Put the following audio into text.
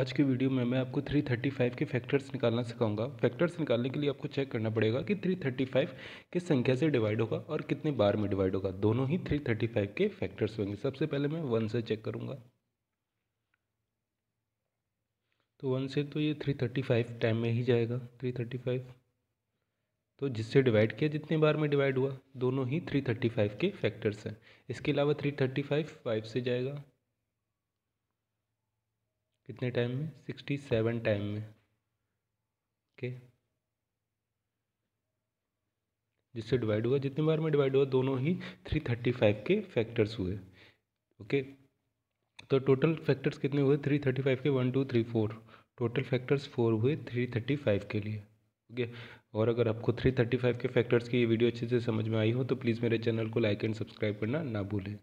आज के वीडियो में मैं आपको 335 के फैक्टर्स निकालना सिखाऊंगा फैक्टर्स निकालने के लिए आपको चेक करना पड़ेगा कि 335 किस संख्या से डिवाइड होगा और कितने बार में डिवाइड होगा दोनों ही 335 के फैक्टर्स होंगे सबसे पहले मैं वन से चेक करूंगा तो वन से तो ये 335 टाइम में ही जाएगा 335 तो जिससे डिवाइड किया जितने बार में डिवाइड हुआ दोनों ही थ्री के फैक्टर्स हैं इसके अलावा थ्री थर्टी से जाएगा कितने टाइम में सिक्सटी सेवन टाइम में ओके जिससे डिवाइड हुआ जितनी बार में डिवाइड हुआ दोनों ही थ्री थर्टी फाइव के फैक्टर्स हुए ओके तो टोटल फैक्टर्स कितने हुए थ्री थर्टी फाइव के one two three four total factors four हुए थ्री थर्टी फाइव के लिए ओके okay. और अगर आपको थ्री थर्टी फाइव के फैक्टर्स की ये वीडियो अच्छे से समझ में आई हो तो प्लीज़ मेरे चैनल को लाइक एंड सब्सक्राइब करना ना भूलें